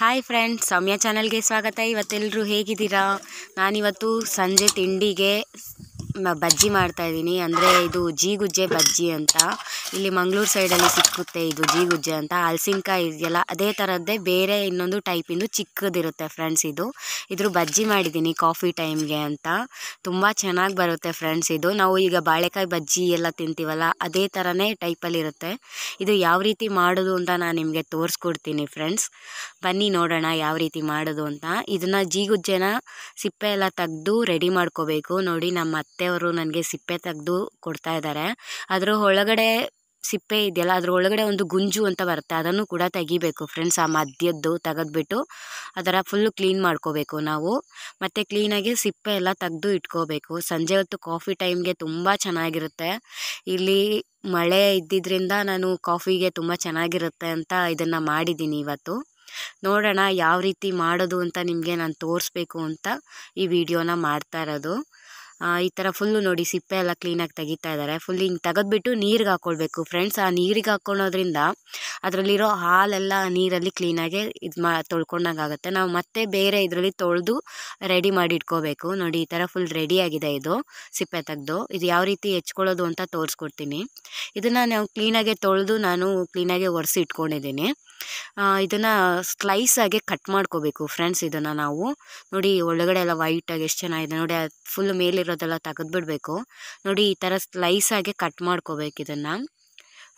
hi friends ಸೌಮ್ಯ ಚಾನಲ್ಗೆ ಸ್ವಾಗತ ಇವತ್ತೆಲ್ಲರೂ ಹೇಗಿದ್ದೀರಾ ನಾನಿವತ್ತು ಸಂಜೆ ತಿಂಡಿಗೆ ಬಜ್ಜಿ ಮಾಡ್ತಾ ಇದ್ದೀನಿ ಅಂದರೆ ಇದು ಜೀಗುಜ್ಜೆ ಬಜ್ಜಿ ಅಂತ ಇಲ್ಲಿ ಮಂಗ್ಳೂರು ಸೈಡಲ್ಲಿ ಸಿಕ್ಕುತ್ತೆ ಇದು ಜೀಗುಜ್ಜೆ ಅಂತ ಹಲ್ಸಿನ್ಕಾಯಿ ಇದೆಯಲ್ಲ ಅದೇ ಥರದ್ದೇ ಬೇರೆ ಇನ್ನೊಂದು ಟೈಪಿಂದು ಚಿಕ್ಕದಿರುತ್ತೆ ಫ್ರೆಂಡ್ಸ್ ಇದು ಇದ್ರ ಬಜ್ಜಿ ಮಾಡಿದ್ದೀನಿ ಕಾಫಿ ಟೈಮ್ಗೆ ಅಂತ ತುಂಬ ಚೆನ್ನಾಗಿ ಬರುತ್ತೆ ಫ್ರೆಂಡ್ಸ್ ಇದು ನಾವು ಈಗ ಬಾಳೆಕಾಯಿ ಬಜ್ಜಿ ಎಲ್ಲ ತಿಂತೀವಲ್ಲ ಅದೇ ಥರನೇ ಟೈಪಲ್ಲಿರುತ್ತೆ ಇದು ಯಾವ ರೀತಿ ಮಾಡೋದು ಅಂತ ನಾನು ನಿಮಗೆ ತೋರಿಸ್ಕೊಡ್ತೀನಿ ಫ್ರೆಂಡ್ಸ್ ಬನ್ನಿ ನೋಡೋಣ ಯಾವ ರೀತಿ ಮಾಡೋದು ಅಂತ ಇದನ್ನು ಜೀಗುಜ್ಜೆನ ಸಿಪ್ಪೆ ಎಲ್ಲ ತೆಗೆದು ರೆಡಿ ಮಾಡ್ಕೋಬೇಕು ನೋಡಿ ನಮ್ಮ ಅತ್ತೆ ಅವರು ನನಗೆ ಸಿಪ್ಪೆ ತೆಗೆದು ಕೊಡ್ತಾ ಇದ್ದಾರೆ ಅದರ ಒಳಗಡೆ ಸಿಪ್ಪೆ ಇದೆಯಲ್ಲ ಅದ್ರ ಒಳಗಡೆ ಒಂದು ಗುಂಜು ಅಂತ ಬರುತ್ತೆ ಅದನ್ನು ಕೂಡ ತೆಗಿಬೇಕು ಫ್ರೆಂಡ್ಸ್ ಆ ಮದ್ಯದ್ದು ತೆಗೆದ್ಬಿಟ್ಟು ಅದರ ಫುಲ್ಲು ಕ್ಲೀನ್ ಮಾಡ್ಕೋಬೇಕು ನಾವು ಮತ್ತು ಕ್ಲೀನಾಗಿ ಸಿಪ್ಪೆ ಎಲ್ಲ ತೆಗೆದು ಇಟ್ಕೋಬೇಕು ಸಂಜೆ ಹೊತ್ತು ಕಾಫಿ ಟೈಮ್ಗೆ ತುಂಬ ಚೆನ್ನಾಗಿರುತ್ತೆ ಇಲ್ಲಿ ಮಳೆ ಇದ್ದಿದ್ದರಿಂದ ನಾನು ಕಾಫಿಗೆ ತುಂಬ ಚೆನ್ನಾಗಿರುತ್ತೆ ಅಂತ ಇದನ್ನು ಮಾಡಿದ್ದೀನಿ ಇವತ್ತು ನೋಡೋಣ ಯಾವ ರೀತಿ ಮಾಡೋದು ಅಂತ ನಿಮಗೆ ನಾನು ತೋರಿಸ್ಬೇಕು ಅಂತ ಈ ವಿಡಿಯೋನ ಮಾಡ್ತಾ ಇರೋದು ಈ ಥರ ಫುಲ್ಲು ನೋಡಿ ಸಿಪ್ಪೆ ಎಲ್ಲ ಕ್ಲೀನಾಗಿ ತೆಗಿತಾ ಇದ್ದಾರೆ ಫುಲ್ ಹಿಂಗೆ ತೆಗೆದ್ಬಿಟ್ಟು ನೀರಿಗೆ ಹಾಕ್ಕೊಳ್ಬೇಕು ಫ್ರೆಂಡ್ಸ್ ಆ ನೀರಿಗೆ ಹಾಕ್ಕೊಳೋದ್ರಿಂದ ಅದರಲ್ಲಿರೋ ಹಾಲೆಲ್ಲ ನೀರಲ್ಲಿ ಕ್ಲೀನಾಗೆ ಇದು ಮಾ ಆಗುತ್ತೆ ನಾವು ಮತ್ತೆ ಬೇರೆ ಇದರಲ್ಲಿ ತೊಳೆದು ರೆಡಿ ಮಾಡಿ ಇಟ್ಕೋಬೇಕು ನೋಡಿ ಈ ಥರ ಫುಲ್ ರೆಡಿಯಾಗಿದೆ ಇದು ಸಿಪ್ಪೆ ತೆಗೆದು ಇದು ಯಾವ ರೀತಿ ಹೆಚ್ಕೊಳ್ಳೋದು ಅಂತ ತೋರಿಸ್ಕೊಡ್ತೀನಿ ಇದನ್ನು ನಾವು ಕ್ಲೀನಾಗೆ ತೊಳೆದು ನಾನು ಕ್ಲೀನಾಗೆ ಒರೆಸಿ ಇಟ್ಕೊಂಡಿದ್ದೀನಿ ಇದನ್ನು ಸ್ಲೈಸ್ ಕಟ್ ಮಾಡ್ಕೋಬೇಕು ಫ್ರೆಂಡ್ಸ್ ಇದನ್ನು ನಾವು ನೋಡಿ ಒಳಗಡೆ ಎಲ್ಲ ವೈಟಾಗಿ ಎಷ್ಟು ಚೆನ್ನಾಗಿದೆ ನೋಡಿ ಅದು ಫುಲ್ ಮೇಲಿರೋದೆಲ್ಲ ತೆಗೆದ್ಬಿಡ್ಬೇಕು ನೋಡಿ ಈ ಥರ ಸ್ಲೈಸ್ ಕಟ್ ಮಾಡ್ಕೋಬೇಕು ಇದನ್ನು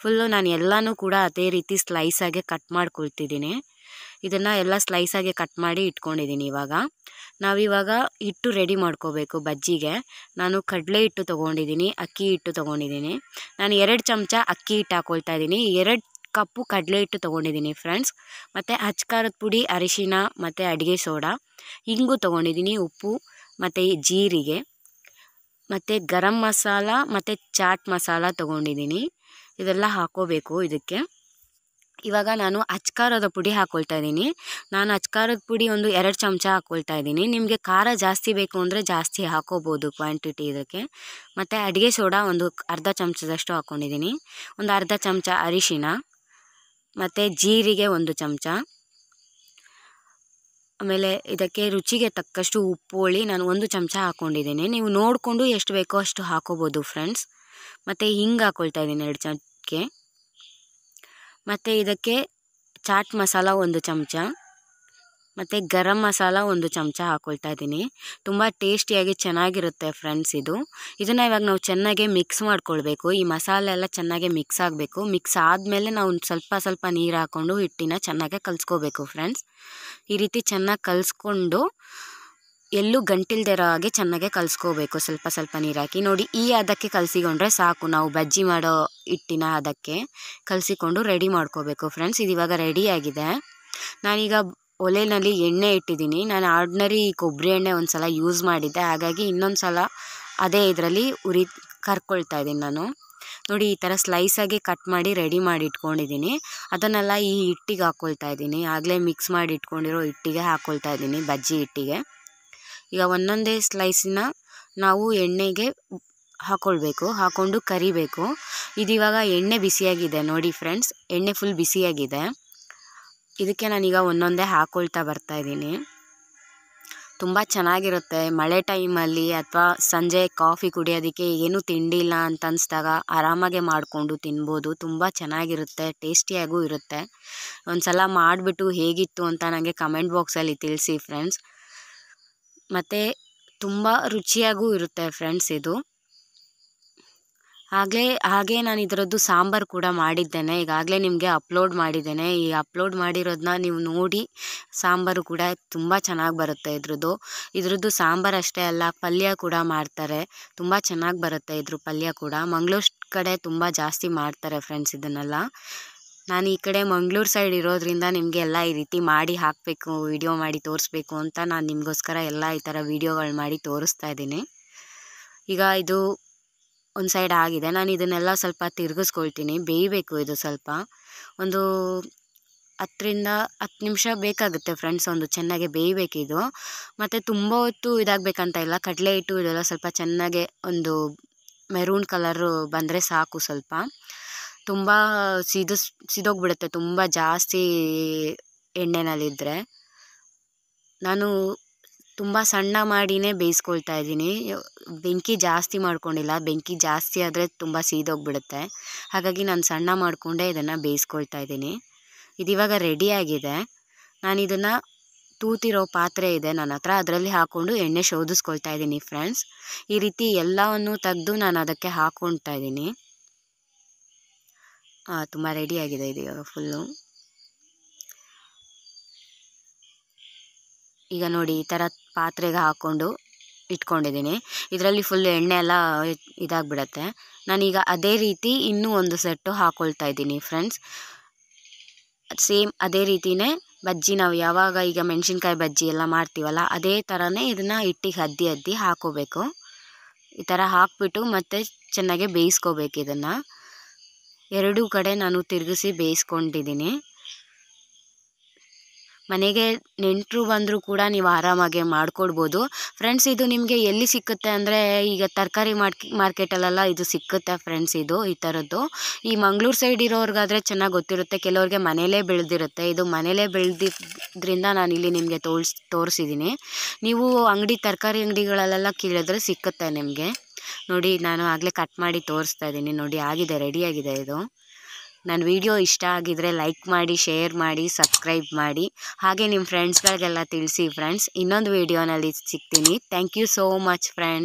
ಫುಲ್ಲು ನಾನು ಎಲ್ಲನೂ ಕೂಡ ಅದೇ ರೀತಿ ಸ್ಲೈಸ್ ಕಟ್ ಮಾಡ್ಕೊಳ್ತಿದ್ದೀನಿ ಇದನ್ನು ಎಲ್ಲ ಸ್ಲೈಸಾಗೆ ಕಟ್ ಮಾಡಿ ಇಟ್ಕೊಂಡಿದ್ದೀನಿ ಇವಾಗ ನಾವಿವಾಗ ಹಿಟ್ಟು ರೆಡಿ ಮಾಡ್ಕೋಬೇಕು ಬಜ್ಜಿಗೆ ನಾನು ಕಡಲೆ ಹಿಟ್ಟು ತೊಗೊಂಡಿದ್ದೀನಿ ಅಕ್ಕಿ ಹಿಟ್ಟು ತೊಗೊಂಡಿದ್ದೀನಿ ನಾನು ಎರಡು ಚಮಚ ಅಕ್ಕಿ ಹಿಟ್ಟು ಹಾಕ್ಕೊಳ್ತಾ ಇದ್ದೀನಿ ಎರಡು ಕಪ್ಪು ಕಡಲೆ ಹಿಟ್ಟು ತೊಗೊಂಡಿದ್ದೀನಿ ಫ್ರೆಂಡ್ಸ್ ಮತ್ತು ಹಚ್ಕಾರದ ಪುಡಿ ಅರಿಶಿನ ಮತ್ತು ಅಡುಗೆ ಸೋಡಾ ಹಿಂಗು ತೊಗೊಂಡಿದ್ದೀನಿ ಉಪ್ಪು ಮತ್ತು ಜೀರಿಗೆ ಮತ್ತು ಗರಂ ಮಸಾಲ ಮತ್ತು ಚಾಟ್ ಮಸಾಲ ತೊಗೊಂಡಿದ್ದೀನಿ ಇದೆಲ್ಲ ಹಾಕೋಬೇಕು ಇದಕ್ಕೆ ಇವಾಗ ನಾನು ಅಚ್ಕಾರದ ಪುಡಿ ಹಾಕ್ಕೊಳ್ತಾ ಇದ್ದೀನಿ ನಾನು ಅಚ್ಕಾರದ ಪುಡಿ ಒಂದು ಎರಡು ಚಮಚ ಹಾಕ್ಕೊಳ್ತಾ ಇದ್ದೀನಿ ನಿಮಗೆ ಖಾರ ಜಾಸ್ತಿ ಬೇಕು ಅಂದರೆ ಜಾಸ್ತಿ ಹಾಕೋಬೋದು ಕ್ವಾಂಟಿಟಿ ಇದಕ್ಕೆ ಮತ್ತು ಅಡುಗೆ ಸೋಡಾ ಒಂದು ಅರ್ಧ ಚಮಚದಷ್ಟು ಹಾಕ್ಕೊಂಡಿದ್ದೀನಿ ಒಂದು ಅರ್ಧ ಚಮಚ ಅರಿಶಿನ ಮತ್ತು ಜೀರಿಗೆ ಒಂದು ಚಮಚ ಆಮೇಲೆ ಇದಕ್ಕೆ ರುಚಿಗೆ ತಕ್ಕಷ್ಟು ಉಪ್ಪು ಹೋಳಿ ನಾನು ಒಂದು ಚಮಚ ಹಾಕ್ಕೊಂಡಿದ್ದೀನಿ ನೀವು ನೋಡಿಕೊಂಡು ಎಷ್ಟು ಬೇಕೋ ಅಷ್ಟು ಹಾಕೋಬೋದು ಫ್ರೆಂಡ್ಸ್ ಮತ್ತು ಹಿಂಗೆ ಹಾಕ್ಕೊಳ್ತಾ ಇದ್ದೀನಿ ಎರಡು ಚಮಚಕ್ಕೆ ಮತ್ತು ಇದಕ್ಕೆ ಚಾಟ್ ಮಸಾಲ ಒಂದು ಚಮಚ ಮತ್ತು ಗರಂ ಮಸಾಲ ಒಂದು ಚಮಚ ಹಾಕ್ಕೊಳ್ತಾ ಇದ್ದೀನಿ ತುಂಬ ಟೇಸ್ಟಿಯಾಗಿ ಚೆನ್ನಾಗಿರುತ್ತೆ ಫ್ರೆಂಡ್ಸ್ ಇದು ಇದನ್ನು ಇವಾಗ ನಾವು ಚೆನ್ನಾಗಿ ಮಿಕ್ಸ್ ಮಾಡ್ಕೊಳ್ಬೇಕು ಈ ಮಸಾಲೆ ಎಲ್ಲ ಚೆನ್ನಾಗಿ ಮಿಕ್ಸ್ ಆಗಬೇಕು ಮಿಕ್ಸ್ ಆದಮೇಲೆ ನಾವು ಸ್ವಲ್ಪ ಸ್ವಲ್ಪ ನೀರು ಹಾಕ್ಕೊಂಡು ಹಿಟ್ಟಿನ ಚೆನ್ನಾಗೆ ಕಲಿಸ್ಕೋಬೇಕು ಫ್ರೆಂಡ್ಸ್ ಈ ರೀತಿ ಚೆನ್ನಾಗಿ ಕಲಿಸ್ಕೊಂಡು ಎಲ್ಲೂ ಗಂಟಿಲ್ದಿರೋ ಹಾಗೆ ಚೆನ್ನಾಗೆ ಕಲಿಸ್ಕೋಬೇಕು ಸ್ವಲ್ಪ ಸ್ವಲ್ಪ ನೀರು ಹಾಕಿ ನೋಡಿ ಈ ಅದಕ್ಕೆ ಕಲಸಿಕೊಂಡ್ರೆ ಸಾಕು ನಾವು ಬಜ್ಜಿ ಮಾಡೋ ಹಿಟ್ಟಿನ ಅದಕ್ಕೆ ಕಲಸಿಕೊಂಡು ರೆಡಿ ಮಾಡ್ಕೋಬೇಕು ಫ್ರೆಂಡ್ಸ್ ಇದು ಇವಾಗ ರೆಡಿಯಾಗಿದೆ ನಾನೀಗ ಒಲೆಯಲ್ಲಿ ಎಣ್ಣೆ ಇಟ್ಟಿದ್ದೀನಿ ನಾನು ಆರ್ಡ್ನರಿ ಕೊಬ್ಬರಿ ಎಣ್ಣೆ ಒಂದು ಸಲ ಯೂಸ್ ಮಾಡಿದ್ದೆ ಹಾಗಾಗಿ ಇನ್ನೊಂದು ಸಲ ಅದೇ ಇದರಲ್ಲಿ ಉರಿ ಕರ್ಕೊಳ್ತಾ ಇದ್ದೀನಿ ನಾನು ನೋಡಿ ಈ ಥರ ಸ್ಲೈಸಾಗಿ ಕಟ್ ಮಾಡಿ ರೆಡಿ ಮಾಡಿ ಇಟ್ಕೊಂಡಿದ್ದೀನಿ ಅದನ್ನೆಲ್ಲ ಈ ಹಿಟ್ಟಿಗೆ ಹಾಕ್ಕೊಳ್ತಾ ಇದ್ದೀನಿ ಆಗಲೇ ಮಿಕ್ಸ್ ಮಾಡಿ ಇಟ್ಕೊಂಡಿರೋ ಹಿಟ್ಟಿಗೆ ಹಾಕ್ಕೊಳ್ತಾ ಇದ್ದೀನಿ ಬಜ್ಜಿ ಹಿಟ್ಟಿಗೆ ಈಗ ಒಂದೊಂದೇ ಸ್ಲೈಸಿನ ನಾವು ಎಣ್ಣೆಗೆ ಹಾಕ್ಕೊಳ್ಬೇಕು ಹಾಕ್ಕೊಂಡು ಕರಿಬೇಕು ಇದಿವಾಗ ಎಣ್ಣೆ ಬಿಸಿಯಾಗಿದೆ ನೋಡಿ ಫ್ರೆಂಡ್ಸ್ ಎಣ್ಣೆ ಫುಲ್ ಬಿಸಿಯಾಗಿದೆ ಇದಕ್ಕೆ ನಾನೀಗ ಒಂದೊಂದೇ ಹಾಕೊಳ್ತಾ ಬರ್ತಾ ಇದ್ದೀನಿ ತುಂಬ ಚೆನ್ನಾಗಿರುತ್ತೆ ಮಳೆ ಟೈಮಲ್ಲಿ ಅಥವಾ ಸಂಜೆ ಕಾಫಿ ಕುಡಿಯೋದಕ್ಕೆ ಏನೂ ತಿಂಡಿ ಇಲ್ಲ ಅಂತ ಅನ್ನಿಸ್ದಾಗ ಆರಾಮಾಗೆ ಮಾಡಿಕೊಂಡು ತಿನ್ಬೋದು ತುಂಬ ಚೆನ್ನಾಗಿರುತ್ತೆ ಟೇಸ್ಟಿಯಾಗೂ ಇರುತ್ತೆ ಒಂದು ಸಲ ಮಾಡಿಬಿಟ್ಟು ಹೇಗಿತ್ತು ಅಂತ ನನಗೆ ಕಮೆಂಟ್ ಬಾಕ್ಸಲ್ಲಿ ತಿಳಿಸಿ ಫ್ರೆಂಡ್ಸ್ ಮತ್ತು ತುಂಬ ರುಚಿಯಾಗೂ ಇರುತ್ತೆ ಫ್ರೆಂಡ್ಸ್ ಇದು ಆಗಲೇ ಹಾಗೆ ನಾನು ಇದರದ್ದು ಸಾಂಬಾರು ಕೂಡ ಮಾಡಿದ್ದೇನೆ ಈಗಾಗಲೇ ನಿಮಗೆ ಅಪ್ಲೋಡ್ ಮಾಡಿದ್ದೇನೆ ಈ ಅಪ್ಲೋಡ್ ಮಾಡಿರೋದನ್ನ ನೀವು ನೋಡಿ ಸಾಂಬಾರು ಕೂಡ ತುಂಬ ಚೆನ್ನಾಗಿ ಬರುತ್ತೆ ಇದ್ರದ್ದು ಇದ್ರದ್ದು ಸಾಂಬಾರು ಅಷ್ಟೇ ಅಲ್ಲ ಪಲ್ಯ ಕೂಡ ಮಾಡ್ತಾರೆ ತುಂಬ ಚೆನ್ನಾಗಿ ಬರುತ್ತೆ ಇದ್ರ ಪಲ್ಯ ಕೂಡ ಮಂಗ್ಳೂರು ಕಡೆ ತುಂಬ ಜಾಸ್ತಿ ಮಾಡ್ತಾರೆ ಫ್ರೆಂಡ್ಸ್ ಇದನ್ನೆಲ್ಲ ನಾನು ಈ ಕಡೆ ಮಂಗಳೂರು ಸೈಡ್ ಇರೋದ್ರಿಂದ ನಿಮಗೆ ಎಲ್ಲ ಈ ರೀತಿ ಮಾಡಿ ಹಾಕಬೇಕು ವಿಡಿಯೋ ಮಾಡಿ ತೋರಿಸ್ಬೇಕು ಅಂತ ನಾನು ನಿಮಗೋಸ್ಕರ ಎಲ್ಲ ಈ ಥರ ವೀಡಿಯೋಗಳು ಮಾಡಿ ತೋರಿಸ್ತಾ ಇದ್ದೀನಿ ಈಗ ಇದು ಒಂದು ಸೈಡ್ ಆಗಿದೆ ನಾನು ಇದನ್ನೆಲ್ಲ ಸ್ವಲ್ಪ ತಿರುಗಿಸ್ಕೊಳ್ತೀನಿ ಬೇಯಬೇಕು ಇದು ಸ್ವಲ್ಪ ಒಂದು ಹತ್ತರಿಂದ ಹತ್ತು ನಿಮಿಷ ಬೇಕಾಗುತ್ತೆ ಫ್ರೆಂಡ್ಸ್ ಒಂದು ಚೆನ್ನಾಗಿ ಬೇಯಬೇಕಿದು ಮತ್ತು ತುಂಬ ಹೊತ್ತು ಇದಾಗಬೇಕಂತ ಇಲ್ಲ ಕಡಲೆ ಹಿಟ್ಟು ಇದೆಲ್ಲ ಸ್ವಲ್ಪ ಚೆನ್ನಾಗೆ ಒಂದು ಮೆರೂನ್ ಕಲರು ಬಂದರೆ ಸಾಕು ಸ್ವಲ್ಪ ತುಂಬ ಸಿದು ಸಿದೋಗ್ಬಿಡುತ್ತೆ ತುಂಬ ಜಾಸ್ತಿ ಎಣ್ಣೆನಲ್ಲಿದ್ದರೆ ನಾನು ತುಂಬ ಸಣ್ಣ ಮಾಡಿನೇ ಬೇಯಿಸ್ಕೊಳ್ತಾ ಇದ್ದೀನಿ ಬೆಂಕಿ ಜಾಸ್ತಿ ಮಾಡ್ಕೊಂಡಿಲ್ಲ ಬೆಂಕಿ ಜಾಸ್ತಿ ಆದರೆ ತುಂಬ ಸೀದೋಗಿಬಿಡುತ್ತೆ ಹಾಗಾಗಿ ನಾನು ಸಣ್ಣ ಮಾಡಿಕೊಂಡೇ ಇದನ್ನು ಬೇಯಿಸ್ಕೊಳ್ತಾ ಇದ್ದೀನಿ ಇದು ರೆಡಿ ಆಗಿದೆ ನಾನು ಇದನ್ನು ತೂತಿರೋ ಪಾತ್ರೆ ಇದೆ ನನ್ನ ಹತ್ರ ಅದರಲ್ಲಿ ಹಾಕ್ಕೊಂಡು ಎಣ್ಣೆ ಶೋಧಿಸ್ಕೊಳ್ತಾ ಇದ್ದೀನಿ ಫ್ರೆಂಡ್ಸ್ ಈ ರೀತಿ ಎಲ್ಲವನ್ನು ತೆಗೆದು ನಾನು ಅದಕ್ಕೆ ಹಾಕ್ಕೊಳ್ತಾ ಇದ್ದೀನಿ ತುಂಬ ರೆಡಿಯಾಗಿದೆ ಇದು ಇವಾಗ ಫುಲ್ಲು ಈಗ ನೋಡಿ ಈ ಥರ ಪಾತ್ರೆಗೆ ಹಾಕ್ಕೊಂಡು ಇಟ್ಕೊಂಡಿದ್ದೀನಿ ಇದರಲ್ಲಿ ಫುಲ್ ಎಣ್ಣೆ ಎಲ್ಲ ಇದಾಗಿಬಿಡತ್ತೆ ನಾನೀಗ ಅದೇ ರೀತಿ ಇನ್ನೂ ಒಂದು ಸೆಟ್ಟು ಹಾಕ್ಕೊಳ್ತಾ ಇದ್ದೀನಿ ಫ್ರೆಂಡ್ಸ್ ಸೇಮ್ ಅದೇ ರೀತಿಯೇ ಬಜ್ಜಿ ನಾವು ಯಾವಾಗ ಈಗ ಮೆಣಸಿನ್ಕಾಯಿ ಬಜ್ಜಿ ಎಲ್ಲ ಮಾಡ್ತೀವಲ್ಲ ಅದೇ ಥರನೇ ಇದನ್ನು ಇಟ್ಟಿಗೆ ಹದ್ದಿ ಹದ್ದಿ ಹಾಕೋಬೇಕು ಈ ಥರ ಹಾಕ್ಬಿಟ್ಟು ಮತ್ತೆ ಚೆನ್ನಾಗಿ ಬೇಯಿಸ್ಕೋಬೇಕು ಇದನ್ನು ಎರಡೂ ಕಡೆ ನಾನು ತಿರುಗಿಸಿ ಬೇಯಿಸ್ಕೊಂಡಿದ್ದೀನಿ ಮನೆಗೆ ನೆಂಟರು ಬಂದರೂ ಕೂಡ ನೀವು ಆರಾಮಾಗೆ ಮಾಡ್ಕೊಡ್ಬೋದು ಫ್ರೆಂಡ್ಸ್ ಇದು ನಿಮಗೆ ಎಲ್ಲಿ ಸಿಕ್ಕುತ್ತೆ ಅಂದರೆ ಈಗ ತರಕಾರಿ ಮಾರ್ಕ್ ಮಾರ್ಕೆಟಲ್ಲೆಲ್ಲ ಇದು ಸಿಕ್ಕುತ್ತೆ ಫ್ರೆಂಡ್ಸ್ ಇದು ಈ ಥರದ್ದು ಈ ಮಂಗಳೂರು ಸೈಡ್ ಇರೋರಿಗಾದರೆ ಚೆನ್ನಾಗಿ ಗೊತ್ತಿರುತ್ತೆ ಕೆಲವ್ರಿಗೆ ಮನೇಲೇ ಬೆಳೆದಿರುತ್ತೆ ಇದು ಮನೇಲೇ ಬೆಳೆದಿದ್ದರಿಂದ ನಾನು ಇಲ್ಲಿ ನಿಮಗೆ ತೋರಿಸ್ ತೋರಿಸಿದ್ದೀನಿ ನೀವು ಅಂಗಡಿ ತರಕಾರಿ ಅಂಗಡಿಗಳಲ್ಲೆಲ್ಲ ಕೇಳಿದ್ರೆ ಸಿಕ್ಕುತ್ತೆ ನಿಮಗೆ ನೋಡಿ ನಾನು ಆಗಲೇ ಕಟ್ ಮಾಡಿ ತೋರಿಸ್ತಾ ಇದ್ದೀನಿ ನೋಡಿ ಆಗಿದೆ ರೆಡಿಯಾಗಿದೆ ಇದು ನನ್ನ ವಿಡಿಯೋ ಇಷ್ಟ ಆಗಿದ್ರೆ ಲೈಕ್ ಮಾಡಿ ಶೇರ್ ಮಾಡಿ ಸಬ್ಸ್ಕ್ರೈಬ್ ಮಾಡಿ ಹಾಗೆ ನಿಮ್ಮ ಫ್ರೆಂಡ್ಸ್ಗಳಿಗೆಲ್ಲ ತಿಳಿಸಿ ಫ್ರೆಂಡ್ಸ್ ಇನ್ನೊಂದು ವಿಡಿಯೋನಲ್ಲಿ ಸಿಗ್ತೀನಿ thank you so much friends